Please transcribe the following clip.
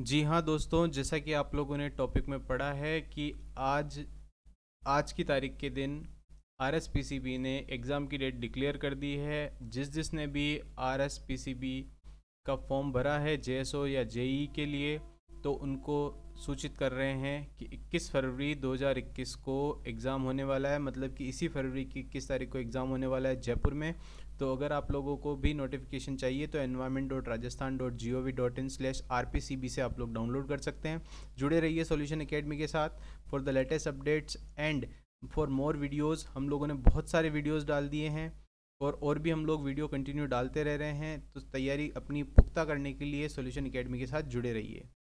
जी हाँ दोस्तों जैसा कि आप लोगों ने टॉपिक में पढ़ा है कि आज आज की तारीख के दिन आर ने एग्ज़ाम की डेट डिक्लेयर कर दी है जिस जिसने भी आर का फॉर्म भरा है जे या जे e के लिए तो उनको सूचित कर रहे हैं कि 21 फरवरी 2021 को एग्ज़ाम होने वाला है मतलब कि इसी फरवरी की इक्कीस तारीख को एग्ज़ाम होने वाला है जयपुर में तो अगर आप लोगों को भी नोटिफिकेशन चाहिए तो environment dot Rajasthan dot G O V dot in slash R P C B से आप लोग डाउनलोड कर सकते हैं जुड़े रहिए सोल्यूशन अकेडमी के साथ for the latest updates and for more videos हम लोगों ने बहुत सारे वीडियोज़ डाल दिए हैं और और भी हम लोग वीडियो कंटिन्यू डालते रह रहे हैं तो तैयारी अपनी पुख्ता करने के लिए सोल्यूशन अकेडमी के साथ जुड़े रहिए